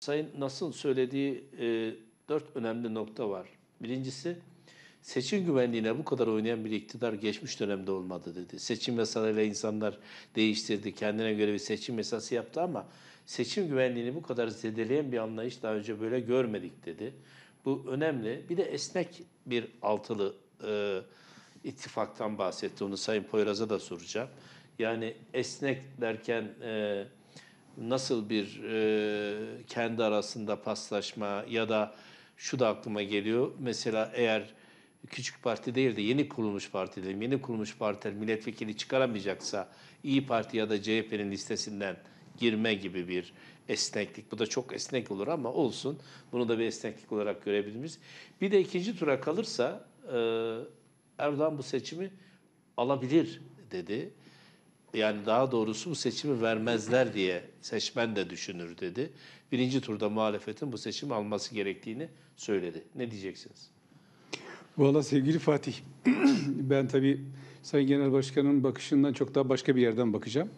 Sayın Nas'ın söylediği e, dört önemli nokta var. Birincisi seçim güvenliğine bu kadar oynayan bir iktidar geçmiş dönemde olmadı dedi. Seçim meseleyle insanlar değiştirdi. Kendine göre bir seçim mesası yaptı ama seçim güvenliğini bu kadar zedeleyen bir anlayış daha önce böyle görmedik dedi. Bu önemli. Bir de esnek bir altılı e, ittifaktan bahsetti. Onu Sayın Poyraz'a da soracağım. Yani esnek derken... E, nasıl bir e, kendi arasında paslaşma ya da şu da aklıma geliyor. Mesela eğer küçük parti değil de yeni kurulmuş parti diyelim. Yeni kurulmuş partiler milletvekili çıkaramayacaksa İyi Parti ya da CHP'nin listesinden girme gibi bir esneklik. Bu da çok esnek olur ama olsun. Bunu da bir esneklik olarak görebiliriz. Bir de ikinci tura kalırsa e, Erdoğan bu seçimi alabilir dedi yani daha doğrusu bu seçimi vermezler diye seçmen de düşünür dedi. Birinci turda muhalefetin bu seçimi alması gerektiğini söyledi. Ne diyeceksiniz? Valla sevgili Fatih, ben tabii Sayın Genel Başkan'ın bakışından çok daha başka bir yerden bakacağım.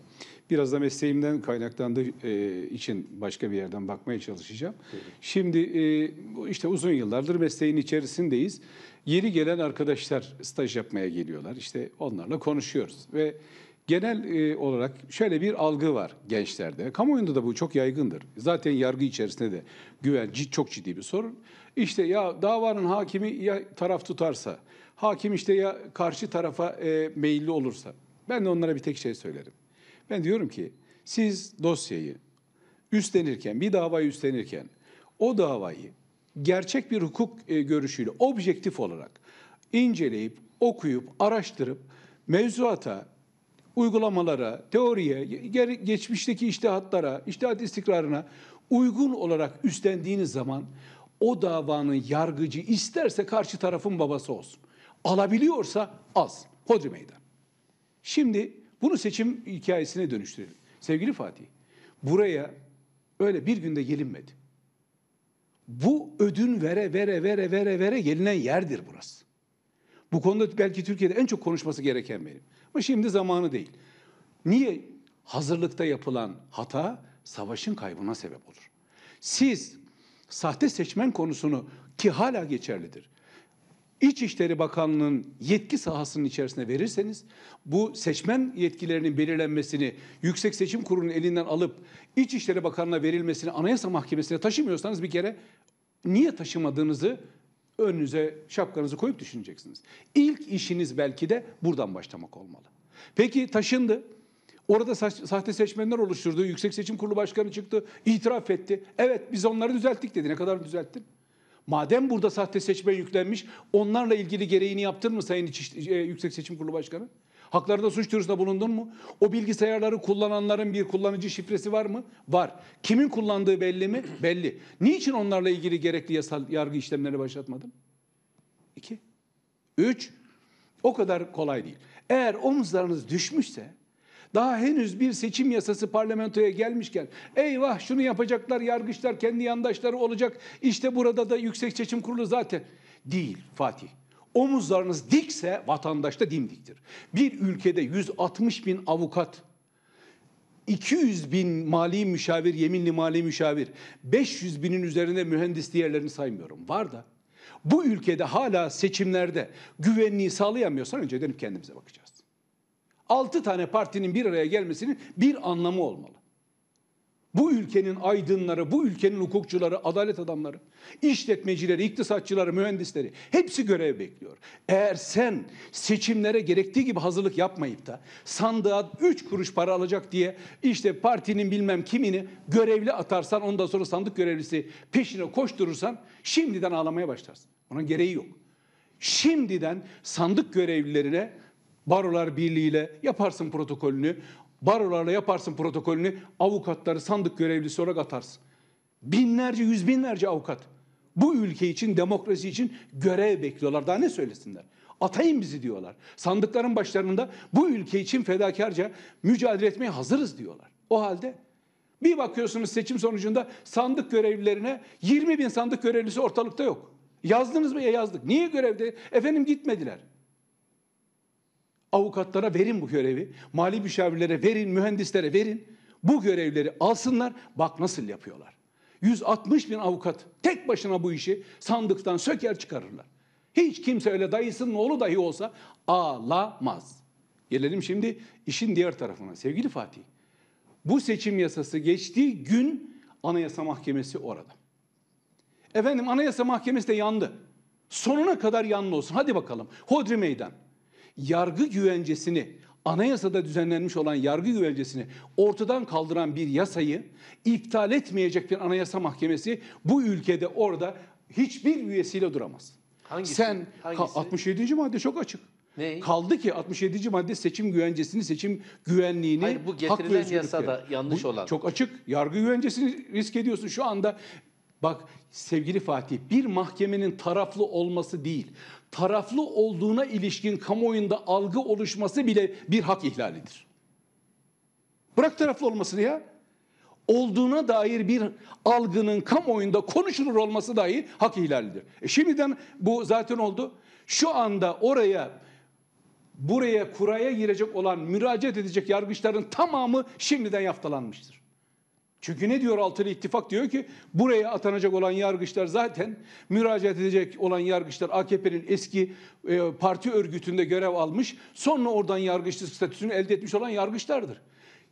Biraz da mesleğimden kaynaklandığı e, için başka bir yerden bakmaya çalışacağım. Şimdi e, işte uzun yıllardır mesleğin içerisindeyiz. Yeni gelen arkadaşlar staj yapmaya geliyorlar. İşte onlarla konuşuyoruz ve genel e, olarak şöyle bir algı var gençlerde. Kamuoyunda da bu çok yaygındır. Zaten yargı içerisinde de güven çok ciddi bir sorun. İşte ya davanın hakimi ya taraf tutarsa, hakim işte ya karşı tarafa e, meyilli olursa. Ben de onlara bir tek şey söylerim. Ben diyorum ki siz dosyayı üstlenirken, bir davayı üstlenirken o davayı gerçek bir hukuk e, görüşüyle objektif olarak inceleyip, okuyup, araştırıp mevzuata uygulamalara, teoriye, geçmişteki iştihatlara, iştihat istikrarına uygun olarak üstlendiğiniz zaman o davanın yargıcı isterse karşı tarafın babası olsun. Alabiliyorsa az. Hodri meydan. Şimdi bunu seçim hikayesine dönüştürelim. Sevgili Fatih, buraya öyle bir günde gelinmedi. Bu ödün vere vere vere vere vere gelinen yerdir burası. Bu konuda belki Türkiye'de en çok konuşması gereken benim. Ama şimdi zamanı değil. Niye? Hazırlıkta yapılan hata savaşın kaybına sebep olur. Siz sahte seçmen konusunu ki hala geçerlidir. İçişleri Bakanlığı'nın yetki sahasının içerisine verirseniz bu seçmen yetkilerinin belirlenmesini Yüksek Seçim Kurulu'nun elinden alıp İçişleri Bakanlığı'na verilmesini Anayasa Mahkemesi'ne taşımıyorsanız bir kere niye taşımadığınızı önünüze şapkanızı koyup düşüneceksiniz. İlk işiniz belki de buradan başlamak olmalı. Peki taşındı. Orada sahte seçmenler oluşturdu. Yüksek Seçim Kurulu Başkanı çıktı, itiraf etti. Evet biz onları düzelttik dedi. Ne kadar düzelttin? Madem burada sahte seçmen yüklenmiş, onlarla ilgili gereğini yaptın mı Sayın e, Yüksek Seçim Kurulu Başkanı? Haklarında suç duyurusunda bulundun mu? O bilgisayarları kullananların bir kullanıcı şifresi var mı? Var. Kimin kullandığı belli mi? Belli. Niçin onlarla ilgili gerekli yasal yargı işlemleri başlatmadın? İki. Üç. O kadar kolay değil. Eğer omuzlarınız düşmüşse daha henüz bir seçim yasası parlamentoya gelmişken eyvah şunu yapacaklar yargıçlar kendi yandaşları olacak işte burada da yüksek seçim kurulu zaten değil Fatih. Omuzlarınız dikse vatandaş da dimdiktir. Bir ülkede 160 bin avukat 200 bin mali müşavir, yeminli mali müşavir, 500 binin üzerinde mühendis diğerlerini saymıyorum. Var da bu ülkede hala seçimlerde güvenliği sağlayamıyorsan önce dönüp kendimize bakacağız. 6 tane partinin bir araya gelmesinin bir anlamı olmalı. Bu ülkenin aydınları, bu ülkenin hukukçuları, adalet adamları, işletmecileri, iktisatçıları, mühendisleri hepsi görev bekliyor. Eğer sen seçimlere gerektiği gibi hazırlık yapmayıp da sandığa 3 kuruş para alacak diye işte partinin bilmem kimini görevli atarsan ondan sonra sandık görevlisi peşine koşturursan şimdiden ağlamaya başlarsın. Onun gereği yok. Şimdiden sandık görevlilerine Barolar Birliği ile yaparsın protokolünü. Barolarla yaparsın protokolünü, avukatları sandık görevlisi olarak atarsın. Binlerce, yüz binlerce avukat. Bu ülke için, demokrasi için görev bekliyorlar. Daha ne söylesinler? Atayın bizi diyorlar. Sandıkların başlarında bu ülke için fedakarca mücadele etmeye hazırız diyorlar. O halde bir bakıyorsunuz seçim sonucunda sandık görevlilerine 20 bin sandık görevlisi ortalıkta yok. Yazdınız mı? Ya e, yazdık. Niye görevde? Efendim gitmediler. Avukatlara verin bu görevi. Mali müşavirlere verin, mühendislere verin. Bu görevleri alsınlar. Bak nasıl yapıyorlar. 160 bin avukat tek başına bu işi sandıktan söker çıkarırlar. Hiç kimse öyle dayısının oğlu dahi olsa alamaz. Gelelim şimdi işin diğer tarafına. Sevgili Fatih, bu seçim yasası geçtiği gün Anayasa Mahkemesi orada. Efendim Anayasa Mahkemesi de yandı. Sonuna kadar yanlı olsun. Hadi bakalım. Hodri meydan yargı güvencesini anayasada düzenlenmiş olan yargı güvencesini ortadan kaldıran bir yasayı iptal etmeyecek bir anayasa mahkemesi bu ülkede orada hiçbir üyesiyle duramaz. Hangisi? Sen Hangisi? 67. madde çok açık. Ne? Kaldı ki 67. madde seçim güvencesini, seçim güvenliğini Hayır, bu getirilen hak yasada yanlış bu, olan. Çok açık. Yargı güvencesini risk ediyorsun. Şu anda Bak sevgili Fatih bir mahkemenin taraflı olması değil taraflı olduğuna ilişkin kamuoyunda algı oluşması bile bir hak ihlalidir. Bırak taraflı olmasını ya. Olduğuna dair bir algının kamuoyunda konuşulur olması dahi hak ihlalidir. E şimdiden bu zaten oldu. Şu anda oraya buraya kuraya girecek olan müracaat edecek yargıçların tamamı şimdiden yaftalanmıştır. Çünkü ne diyor altılı ittifak diyor ki buraya atanacak olan yargıçlar zaten müracaat edecek olan yargıçlar AKP'nin eski e, parti örgütünde görev almış sonra oradan yargıçlık statüsünü elde etmiş olan yargıçlardır.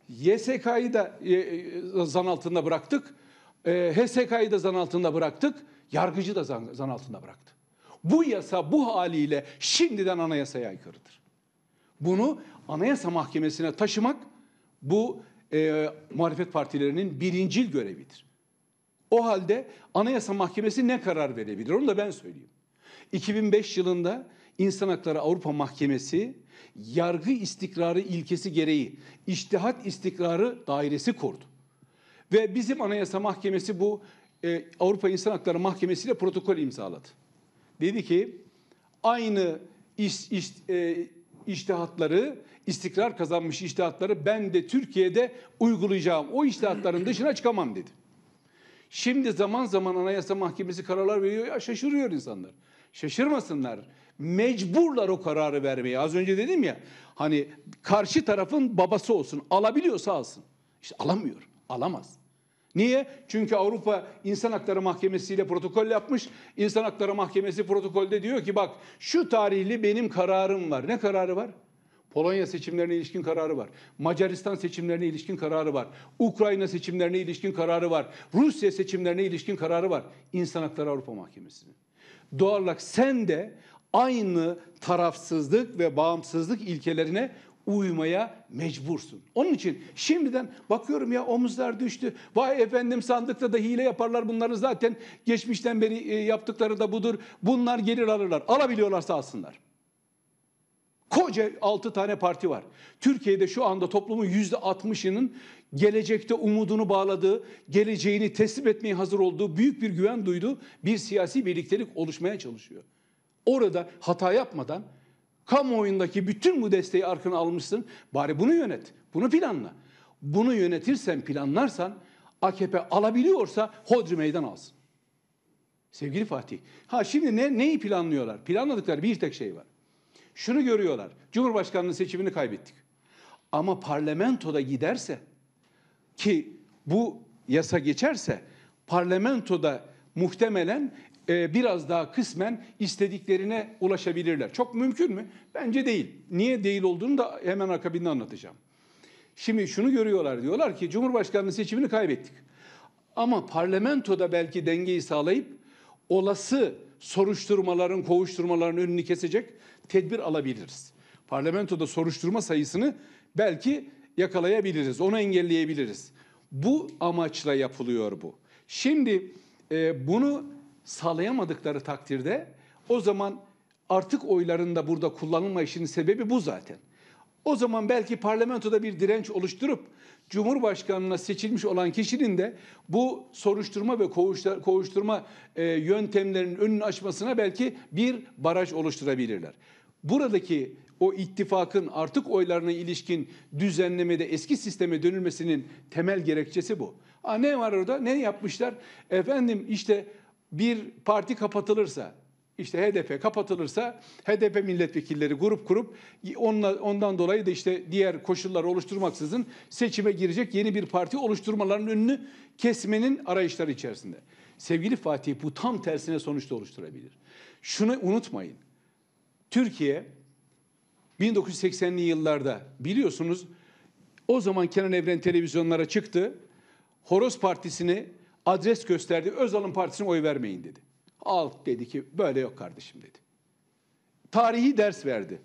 YSK'yı da e, e, zan altında bıraktık. E, HSK'yı da zan altında bıraktık. Yargıcı da zan, zan altında bıraktı. Bu yasa bu haliyle şimdiden anayasaya aykırıdır. Bunu anayasa mahkemesine taşımak bu e, muhalefet partilerinin birincil görevidir. O halde Anayasa Mahkemesi ne karar verebilir? Onu da ben söyleyeyim. 2005 yılında İnsan Hakları Avrupa Mahkemesi yargı istikrarı ilkesi gereği iştihat istikrarı dairesi kurdu. Ve bizim Anayasa Mahkemesi bu e, Avrupa İnsan Hakları Mahkemesi ile protokol imzaladı. Dedi ki aynı iş, iş, e, iştihatları istikrar kazanmış iştihatları ben de Türkiye'de uygulayacağım. O iştihatların dışına çıkamam dedi. Şimdi zaman zaman Anayasa Mahkemesi kararlar veriyor ya şaşırıyor insanlar. Şaşırmasınlar. Mecburlar o kararı vermeye. Az önce dedim ya hani karşı tarafın babası olsun. Alabiliyorsa alsın. İşte alamıyor. Alamaz. Niye? Çünkü Avrupa İnsan Hakları Mahkemesi ile protokol yapmış. İnsan Hakları Mahkemesi protokolde diyor ki bak şu tarihli benim kararım var. Ne kararı var? Polonya seçimlerine ilişkin kararı var. Macaristan seçimlerine ilişkin kararı var. Ukrayna seçimlerine ilişkin kararı var. Rusya seçimlerine ilişkin kararı var. İnsan Hakları Avrupa Mahkemesi'nin. Doğal olarak sen de aynı tarafsızlık ve bağımsızlık ilkelerine uymaya mecbursun. Onun için şimdiden bakıyorum ya omuzlar düştü. Vay efendim sandıkta da hile yaparlar bunları zaten geçmişten beri e, yaptıkları da budur. Bunlar gelir alırlar. Alabiliyorlarsa alsınlar. Koca 6 tane parti var. Türkiye'de şu anda toplumun %60'ının gelecekte umudunu bağladığı, geleceğini teslim etmeye hazır olduğu, büyük bir güven duyduğu bir siyasi birliktelik oluşmaya çalışıyor. Orada hata yapmadan kamuoyundaki bütün bu desteği arkana almışsın. Bari bunu yönet, bunu planla. Bunu yönetirsen, planlarsan AKP alabiliyorsa hodri meydan alsın. Sevgili Fatih. Ha şimdi ne, neyi planlıyorlar? Planladıkları bir tek şey var. Şunu görüyorlar. Cumhurbaşkanlığı seçimini kaybettik. Ama parlamentoda giderse ki bu yasa geçerse parlamentoda muhtemelen e, biraz daha kısmen istediklerine ulaşabilirler. Çok mümkün mü? Bence değil. Niye değil olduğunu da hemen akabinde anlatacağım. Şimdi şunu görüyorlar diyorlar ki Cumhurbaşkanlığı seçimini kaybettik. Ama parlamentoda belki dengeyi sağlayıp olası soruşturmaların, kovuşturmaların önünü kesecek tedbir alabiliriz. Parlamentoda soruşturma sayısını belki yakalayabiliriz, onu engelleyebiliriz. Bu amaçla yapılıyor bu. Şimdi e, bunu sağlayamadıkları takdirde o zaman artık oyların da burada kullanılma işinin sebebi bu zaten. O zaman belki parlamentoda bir direnç oluşturup Cumhurbaşkanına seçilmiş olan kişinin de bu soruşturma ve kovuşturma koğuşturma e, yöntemlerinin önünü açmasına belki bir baraj oluşturabilirler. Buradaki o ittifakın artık oylarına ilişkin düzenlemede eski sisteme dönülmesinin temel gerekçesi bu. Aa, ne var orada? Ne yapmışlar? Efendim işte bir parti kapatılırsa işte HDP kapatılırsa HDP milletvekilleri grup kurup onunla, ondan dolayı da işte diğer koşulları oluşturmaksızın seçime girecek yeni bir parti oluşturmalarının önünü kesmenin arayışları içerisinde. Sevgili Fatih bu tam tersine sonuçta oluşturabilir. Şunu unutmayın. Türkiye 1980'li yıllarda biliyorsunuz o zaman Kenan Evren televizyonlara çıktı. Horoz Partisi'ni adres gösterdi. Özal'ın partisine oy vermeyin dedi. Alt dedi ki böyle yok kardeşim dedi. Tarihi ders verdi.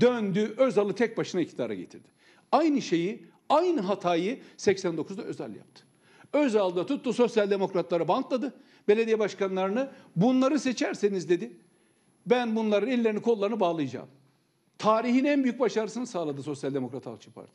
Döndü Özal'ı tek başına iktidara getirdi. Aynı şeyi, aynı hatayı 89'da Özal yaptı. Özal da tuttu sosyal demokratları bantladı. Belediye başkanlarını bunları seçerseniz dedi. Ben bunların ellerini kollarını bağlayacağım. Tarihin en büyük başarısını sağladı Sosyal Demokrat Halkçı Parti.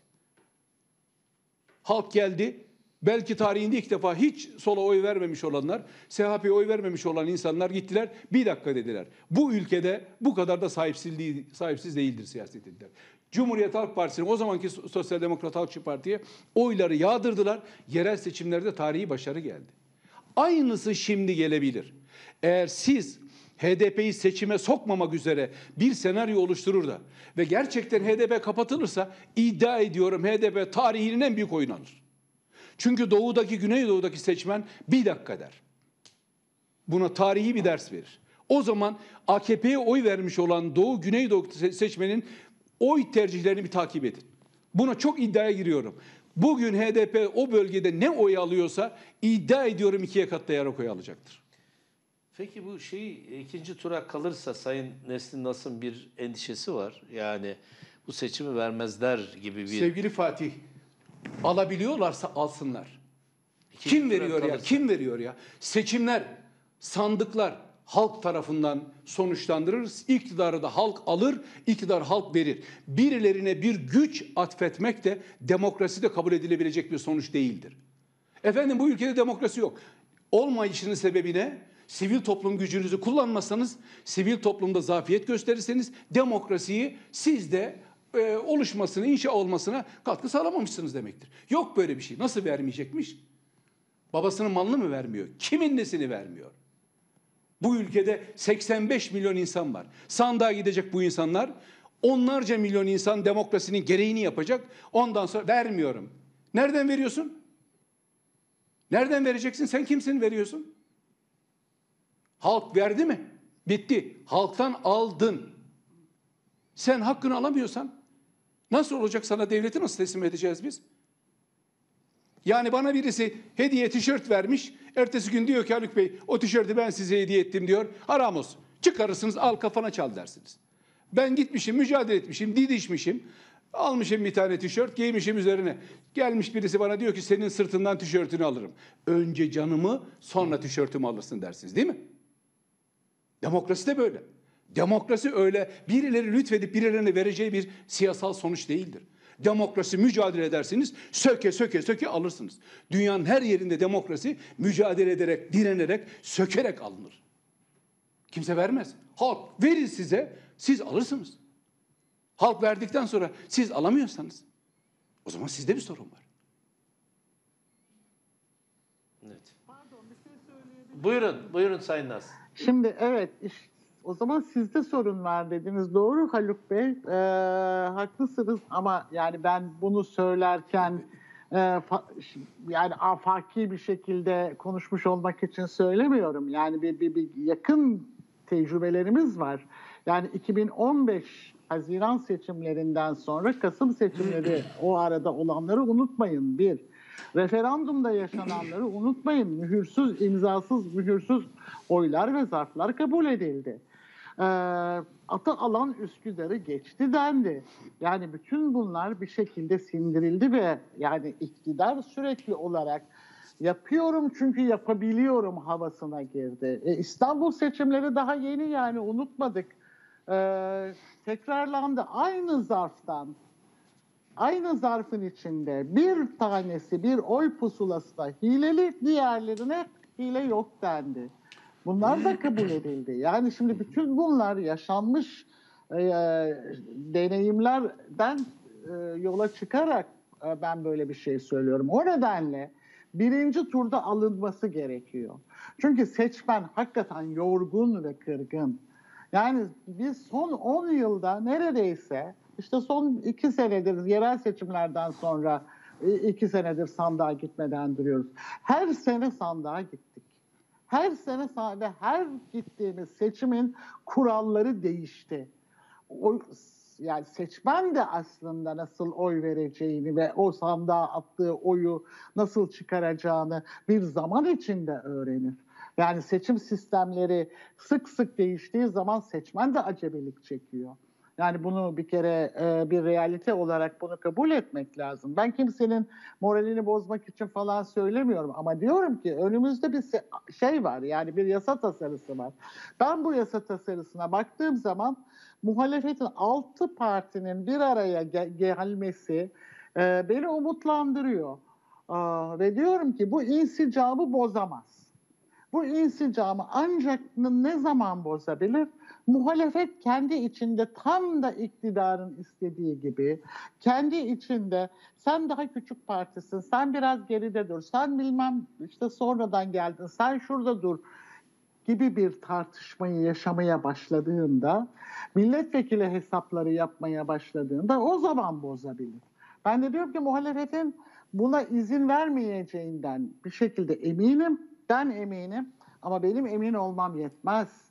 Halk geldi, Belki tarihinde ilk defa hiç sola oy vermemiş olanlar, SHP'ye oy vermemiş olan insanlar gittiler. Bir dakika dediler. Bu ülkede bu kadar da sahipsizliği, sahipsiz değildir siyaset dediler. Cumhuriyet Halk Partisi'ne o zamanki Sosyal Demokrat Halkçı Parti'ye oyları yağdırdılar. Yerel seçimlerde tarihi başarı geldi. Aynısı şimdi gelebilir. Eğer siz HDP'yi seçime sokmamak üzere bir senaryo oluşturur da ve gerçekten HDP kapatılırsa iddia ediyorum HDP tarihinin en büyük oyunu alır. Çünkü doğudaki, güneydoğudaki seçmen bir dakika der. Buna tarihi bir ders verir. O zaman AKP'ye oy vermiş olan Doğu Güneydoğu seçmenin oy tercihlerini bir takip edin. Buna çok iddiaya giriyorum. Bugün HDP o bölgede ne oy alıyorsa iddia ediyorum ikiye katlayarak oy alacaktır. Peki bu şey ikinci tura kalırsa Sayın Nesli Nas'ın bir endişesi var. Yani bu seçimi vermezler gibi bir... Sevgili Fatih, Alabiliyorlarsa alsınlar. İkinci kim veriyor ya? Kim veriyor ya? Seçimler, sandıklar halk tarafından sonuçlandırırız. İktidarı da halk alır, iktidar halk verir. Birilerine bir güç atfetmek de demokraside kabul edilebilecek bir sonuç değildir. Efendim bu ülkede demokrasi yok. Olmayışının sebebi ne? Sivil toplum gücünüzü kullanmasanız, sivil toplumda zafiyet gösterirseniz demokrasiyi siz de e, oluşmasını, inşa olmasına katkı sağlamamışsınız demektir. Yok böyle bir şey. Nasıl vermeyecekmiş? Babasının malını mı vermiyor? Kimin nesini vermiyor? Bu ülkede 85 milyon insan var. Sandığa gidecek bu insanlar. Onlarca milyon insan demokrasinin gereğini yapacak. Ondan sonra vermiyorum. Nereden veriyorsun? Nereden vereceksin? Sen kimsin veriyorsun? Halk verdi mi? Bitti. Halktan aldın. Sen hakkını alamıyorsan Nasıl olacak sana devleti nasıl teslim edeceğiz biz? Yani bana birisi hediye tişört vermiş. Ertesi gün diyor ki Haluk Bey o tişörtü ben size hediye ettim diyor. Haram olsun. Çıkarırsınız al kafana çal dersiniz. Ben gitmişim mücadele etmişim didişmişim. Almışım bir tane tişört giymişim üzerine. Gelmiş birisi bana diyor ki senin sırtından tişörtünü alırım. Önce canımı sonra tişörtümü alırsın dersiniz değil mi? Demokrasi de böyle. Demokrasi öyle birileri lütfedip birilerine vereceği bir siyasal sonuç değildir. Demokrasi mücadele edersiniz, söke söke söke alırsınız. Dünyanın her yerinde demokrasi mücadele ederek, direnerek, sökerek alınır. Kimse vermez. Halk verir size, siz alırsınız. Halk verdikten sonra siz alamıyorsanız o zaman sizde bir sorun var. Evet. Pardon, bir şey Buyurun, buyurun Sayın Naz. Şimdi evet, işte o zaman sizde sorun var dediniz. Doğru Haluk Bey. E, haklısınız ama yani ben bunu söylerken e, fa, yani afaki bir şekilde konuşmuş olmak için söylemiyorum. Yani bir, bir, bir yakın tecrübelerimiz var. Yani 2015 Haziran seçimlerinden sonra Kasım seçimleri o arada olanları unutmayın bir. Referandumda yaşananları unutmayın. Mühürsüz, imzasız, mühürsüz oylar ve zarflar kabul edildi e, ee, atı alan Üsküdar'ı geçti dendi. Yani bütün bunlar bir şekilde sindirildi ve yani iktidar sürekli olarak yapıyorum çünkü yapabiliyorum havasına girdi. E, İstanbul seçimleri daha yeni yani unutmadık. E, tekrarlandı. Aynı zarftan aynı zarfın içinde bir tanesi bir oy pusulasına hileli diğerlerine hile yok dendi. Bunlar da kabul edildi. Yani şimdi bütün bunlar yaşanmış e, deneyimlerden e, yola çıkarak e, ben böyle bir şey söylüyorum. O nedenle birinci turda alınması gerekiyor. Çünkü seçmen hakikaten yorgun ve kırgın. Yani biz son 10 yılda neredeyse işte son 2 senedir yerel seçimlerden sonra 2 e, senedir sandığa gitmeden duruyoruz. Her sene sandığa gittik her sene sahne, her gittiğimiz seçimin kuralları değişti. O, yani seçmen de aslında nasıl oy vereceğini ve o sandığa attığı oyu nasıl çıkaracağını bir zaman içinde öğrenir. Yani seçim sistemleri sık sık değiştiği zaman seçmen de acebelik çekiyor. Yani bunu bir kere e, bir realite olarak bunu kabul etmek lazım. Ben kimsenin moralini bozmak için falan söylemiyorum ama diyorum ki önümüzde bir şey var yani bir yasa tasarısı var. Ben bu yasa tasarısına baktığım zaman muhalefetin altı partinin bir araya gel- gelmesi e, beni umutlandırıyor. E, ve diyorum ki bu insicabı bozamaz. Bu insicamı ancak ne zaman bozabilir? muhalefet kendi içinde tam da iktidarın istediği gibi kendi içinde sen daha küçük partisin, sen biraz geride dur, sen bilmem işte sonradan geldin, sen şurada dur gibi bir tartışmayı yaşamaya başladığında, milletvekili hesapları yapmaya başladığında o zaman bozabilir. Ben de diyorum ki muhalefetin buna izin vermeyeceğinden bir şekilde eminim. Ben eminim ama benim emin olmam yetmez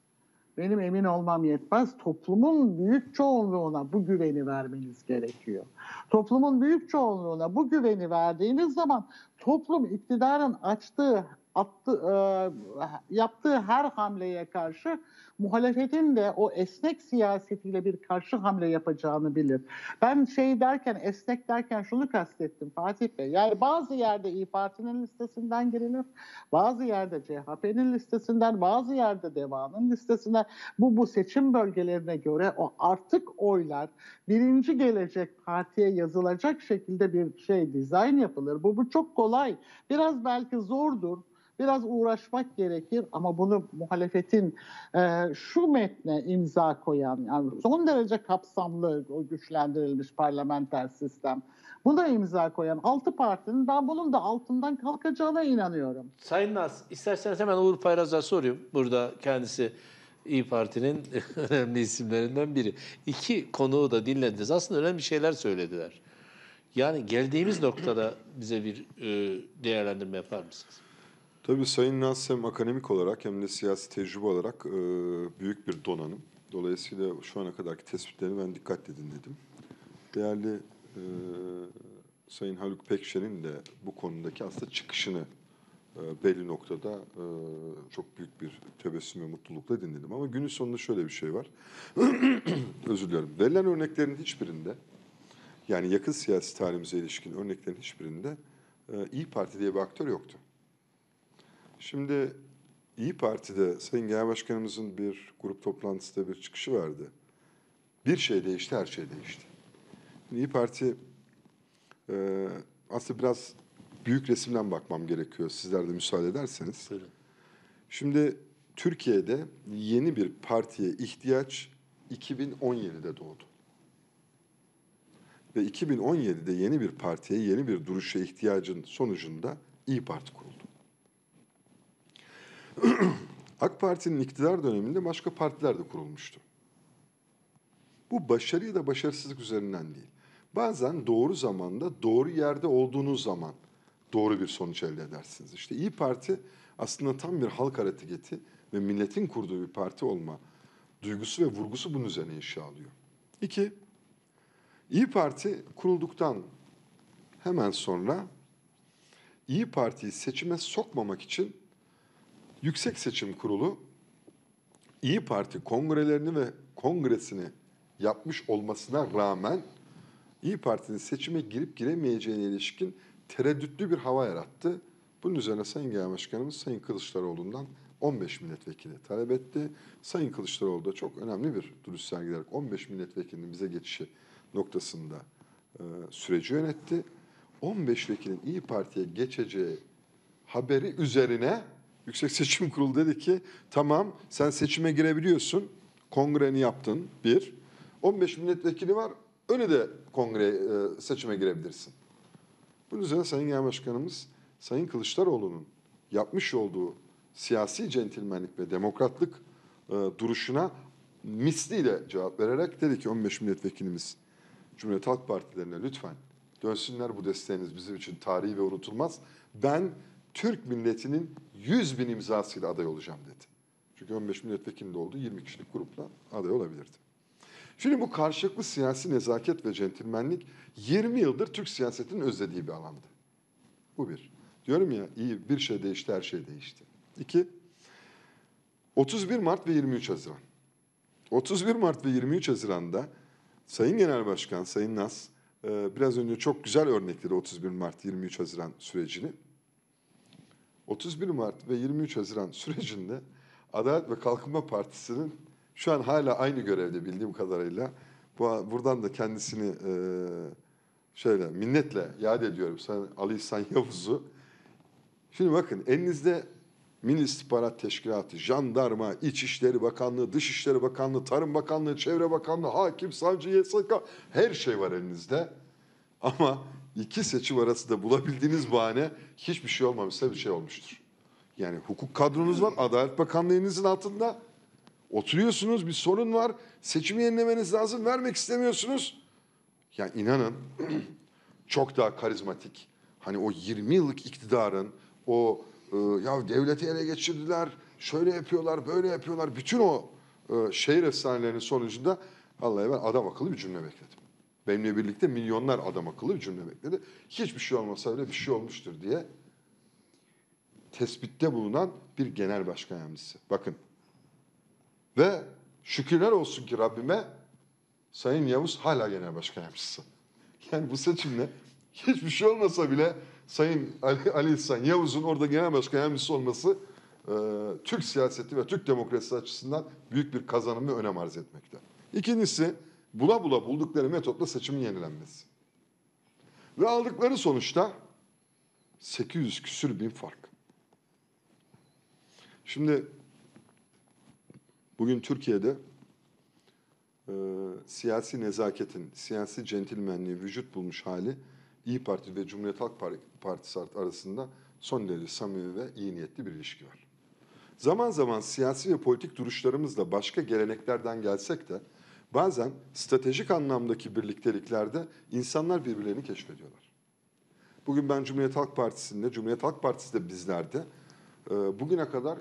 benim emin olmam yetmez. Toplumun büyük çoğunluğuna bu güveni vermeniz gerekiyor. Toplumun büyük çoğunluğuna bu güveni verdiğiniz zaman toplum iktidarın açtığı attı, e, yaptığı her hamleye karşı muhalefetin de o esnek siyasetiyle bir karşı hamle yapacağını bilir. Ben şey derken esnek derken şunu kastettim Fatih Bey. Yani bazı yerde İyi Parti'nin listesinden girilir, bazı yerde CHP'nin listesinden, bazı yerde DEVA'nın listesinden bu bu seçim bölgelerine göre o artık oylar birinci gelecek partiye yazılacak şekilde bir şey dizayn yapılır. Bu bu çok kolay. Biraz belki zordur biraz uğraşmak gerekir ama bunu muhalefetin e, şu metne imza koyan yani son derece kapsamlı o güçlendirilmiş parlamenter sistem buna imza koyan altı partinin ben bunun da altından kalkacağına inanıyorum. Sayın Naz isterseniz hemen Uğur Payraz'a sorayım burada kendisi İyi Parti'nin önemli isimlerinden biri. İki konuğu da dinlediniz. Aslında önemli şeyler söylediler. Yani geldiğimiz noktada bize bir e, değerlendirme yapar mısınız? Tabii Sayın Nas hem akademik olarak hem de siyasi tecrübe olarak e, büyük bir donanım. Dolayısıyla şu ana kadarki tespitlerini ben dikkatle dinledim. Değerli e, Sayın Haluk Pekşen'in de bu konudaki aslında çıkışını e, belli noktada e, çok büyük bir tebessüm ve mutlulukla dinledim. Ama günün sonunda şöyle bir şey var. Özür dilerim. Verilen örneklerin hiçbirinde, yani yakın siyasi tarihimize ilişkin örneklerin hiçbirinde e, İyi Parti diye bir aktör yoktu. Şimdi İyi Parti'de Sayın Genel Başkanımızın bir grup toplantısında bir çıkışı vardı. Bir şey değişti, her şey değişti. İyi Parti e, aslında biraz büyük resimden bakmam gerekiyor. Sizler de müsaade ederseniz. Buyurun. Şimdi Türkiye'de yeni bir partiye ihtiyaç 2017'de doğdu. Ve 2017'de yeni bir partiye, yeni bir duruşa ihtiyacın sonucunda İyi Parti kuruldu. AK Parti'nin iktidar döneminde başka partiler de kurulmuştu. Bu başarı ya da başarısızlık üzerinden değil. Bazen doğru zamanda, doğru yerde olduğunuz zaman doğru bir sonuç elde edersiniz. İşte İyi Parti aslında tam bir halk hareketi ve milletin kurduğu bir parti olma duygusu ve vurgusu bunun üzerine inşa alıyor. İki, İyi Parti kurulduktan hemen sonra İyi Parti'yi seçime sokmamak için Yüksek Seçim Kurulu İyi Parti kongrelerini ve kongresini yapmış olmasına rağmen İyi Parti'nin seçime girip giremeyeceğine ilişkin tereddütlü bir hava yarattı. Bunun üzerine Sayın Genel Başkanımız Sayın Kılıçdaroğlu'ndan 15 milletvekili talep etti. Sayın Kılıçdaroğlu da çok önemli bir duruş sergilerek 15 milletvekilinin bize geçişi noktasında e, süreci yönetti. 15 vekilin İyi Parti'ye geçeceği haberi üzerine Yüksek Seçim Kurulu dedi ki tamam sen seçime girebiliyorsun. Kongreni yaptın bir. 15 milletvekili var. Öyle de kongre e, seçime girebilirsin. Bunun üzerine Sayın Genel Başkanımız Sayın Kılıçdaroğlu'nun yapmış olduğu siyasi centilmenlik ve demokratlık e, duruşuna misliyle cevap vererek dedi ki 15 milletvekilimiz Cumhuriyet Halk Partilerine lütfen dönsünler bu desteğiniz bizim için tarihi ve unutulmaz. Ben Türk milletinin 100 bin imzasıyla aday olacağım dedi. Çünkü 15 milletvekilinde oldu, 20 kişilik grupla aday olabilirdi. Şimdi bu karşılıklı siyasi nezaket ve centilmenlik 20 yıldır Türk siyasetinin özlediği bir alandı. Bu bir. Diyorum ya iyi bir şey değişti her şey değişti. İki, 31 Mart ve 23 Haziran. 31 Mart ve 23 Haziran'da Sayın Genel Başkan, Sayın Nas e, biraz önce çok güzel örnekleri 31 Mart 23 Haziran sürecini 31 Mart ve 23 Haziran sürecinde Adalet ve Kalkınma Partisi'nin şu an hala aynı görevde bildiğim kadarıyla bu, buradan da kendisini e, şöyle minnetle yad ediyorum sen Ali İhsan Yavuz'u. Şimdi bakın elinizde Milli İstihbarat Teşkilatı, Jandarma, İçişleri Bakanlığı, Dışişleri Bakanlığı, Tarım Bakanlığı, Çevre Bakanlığı, Hakim, Savcı, YSK her şey var elinizde. Ama iki seçim arasında bulabildiğiniz bahane hiçbir şey olmamışsa bir şey olmuştur. Yani hukuk kadronuz var, Adalet Bakanlığınızın altında. Oturuyorsunuz, bir sorun var, seçimi yenilemeniz lazım, vermek istemiyorsunuz. Yani inanın çok daha karizmatik, hani o 20 yıllık iktidarın, o e, ya devleti ele geçirdiler, şöyle yapıyorlar, böyle yapıyorlar, bütün o e, şehir efsanelerinin sonucunda vallahi ben adam akıllı bir cümle bekledim. Benimle birlikte milyonlar adam akıllı bir cümle bekledi. Hiçbir şey olmasa bile bir şey olmuştur diye tespitte bulunan bir genel başkan yardımcısı. Bakın. Ve şükürler olsun ki Rabbime Sayın Yavuz hala genel başkan yardımcısı. Yani bu seçimle hiçbir şey olmasa bile Sayın Ali, Ali İhsan Yavuz'un orada genel başkan yardımcısı olması e, Türk siyaseti ve Türk demokrasisi açısından büyük bir kazanım ve önem arz etmekte. İkincisi bula bula buldukları metotla saçımın yenilenmesi. Ve aldıkları sonuçta 800 küsür bin fark. Şimdi bugün Türkiye'de e, siyasi nezaketin, siyasi centilmenliği vücut bulmuş hali İyi Parti ve Cumhuriyet Halk Partisi arasında son derece samimi ve iyi niyetli bir ilişki var. Zaman zaman siyasi ve politik duruşlarımızla başka geleneklerden gelsek de Bazen stratejik anlamdaki birlikteliklerde insanlar birbirlerini keşfediyorlar. Bugün ben Cumhuriyet Halk Partisi'nde, Cumhuriyet Halk Partisi de bizlerde e, bugüne kadar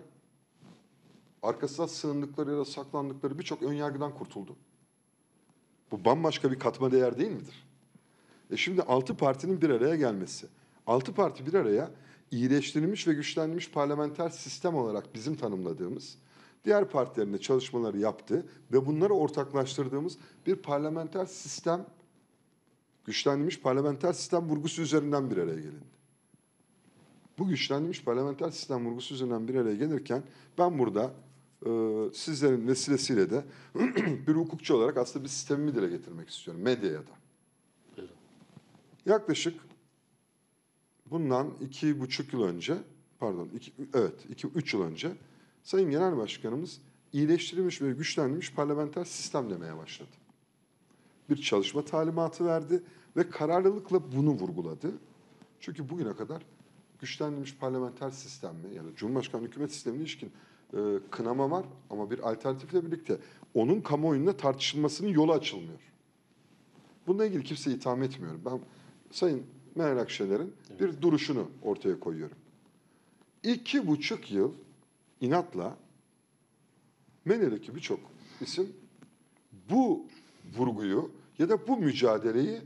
arkasına sığındıkları ya da saklandıkları birçok önyargıdan kurtuldu. Bu bambaşka bir katma değer değil midir? E şimdi altı partinin bir araya gelmesi. Altı parti bir araya iyileştirilmiş ve güçlenmiş parlamenter sistem olarak bizim tanımladığımız diğer partilerinde çalışmaları yaptı ve bunları ortaklaştırdığımız bir parlamenter sistem, güçlenmiş parlamenter sistem vurgusu üzerinden bir araya gelindi. Bu güçlenmiş parlamenter sistem vurgusu üzerinden bir araya gelirken ben burada e, sizlerin vesilesiyle de bir hukukçu olarak aslında bir sistemimi dile getirmek istiyorum medyaya da. Yaklaşık bundan iki buçuk yıl önce, pardon iki, evet iki üç yıl önce Sayın Genel Başkanımız iyileştirilmiş ve güçlendirilmiş parlamenter sistem demeye başladı. Bir çalışma talimatı verdi ve kararlılıkla bunu vurguladı. Çünkü bugüne kadar güçlendirilmiş parlamenter sistem mi yani Cumhurbaşkanı hükümet sistemine ilişkin e, kınama var ama bir alternatifle birlikte onun kamuoyunda tartışılmasının yolu açılmıyor. Bununla ilgili kimseyi itham etmiyorum. Ben Sayın Meral Akşener'in evet. bir duruşunu ortaya koyuyorum. İki buçuk yıl inatla Mene'deki birçok isim bu vurguyu ya da bu mücadeleyi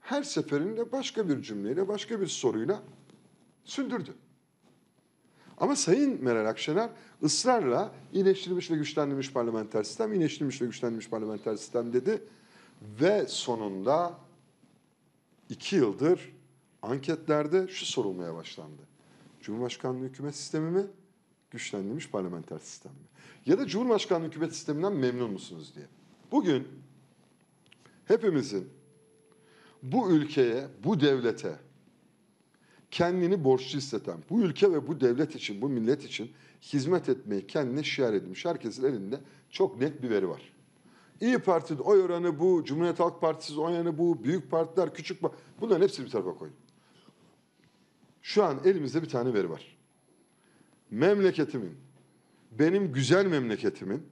her seferinde başka bir cümleyle, başka bir soruyla sündürdü. Ama Sayın Meral Akşener ısrarla iyileştirilmiş ve güçlendirilmiş parlamenter sistem, iyileştirilmiş ve güçlendirilmiş parlamenter sistem dedi. Ve sonunda iki yıldır anketlerde şu sorulmaya başlandı. Cumhurbaşkanlığı hükümet sistemi mi güçlendirilmiş parlamenter sistem mi? Ya da Cumhurbaşkanlığı hükümet sisteminden memnun musunuz diye. Bugün hepimizin bu ülkeye, bu devlete kendini borçlu hisseten, bu ülke ve bu devlet için, bu millet için hizmet etmeyi kendine şiar edilmiş herkesin elinde çok net bir veri var. İyi Parti'nin oy oranı bu, Cumhuriyet Halk Partisi'nin oy oranı bu, büyük partiler, küçük partiler. Bunların hepsini bir tarafa koyun. Şu an elimizde bir tane veri var memleketimin, benim güzel memleketimin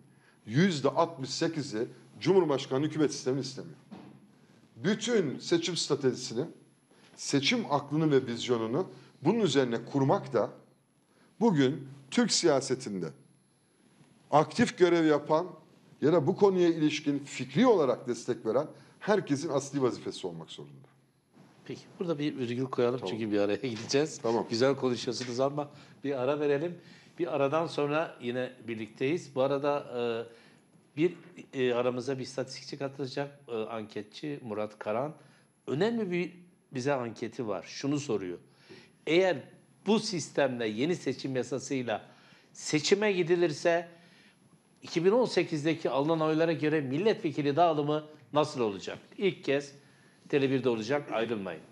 yüzde 68'i Cumhurbaşkanı hükümet sistemini istemiyor. Bütün seçim stratejisini, seçim aklını ve vizyonunu bunun üzerine kurmak da bugün Türk siyasetinde aktif görev yapan ya da bu konuya ilişkin fikri olarak destek veren herkesin asli vazifesi olmak zorunda. Peki burada bir virgül koyalım tamam. çünkü bir araya gideceğiz. Tamam. Güzel konuşuyorsunuz ama bir ara verelim. Bir aradan sonra yine birlikteyiz. Bu arada e, bir e, aramıza bir istatistikçi katılacak e, anketçi Murat Karan. Önemli bir bize anketi var. Şunu soruyor. Eğer bu sistemle yeni seçim yasasıyla seçime gidilirse 2018'deki alınan oylara göre milletvekili dağılımı nasıl olacak? İlk kez Tele1'de olacak ayrılmayın.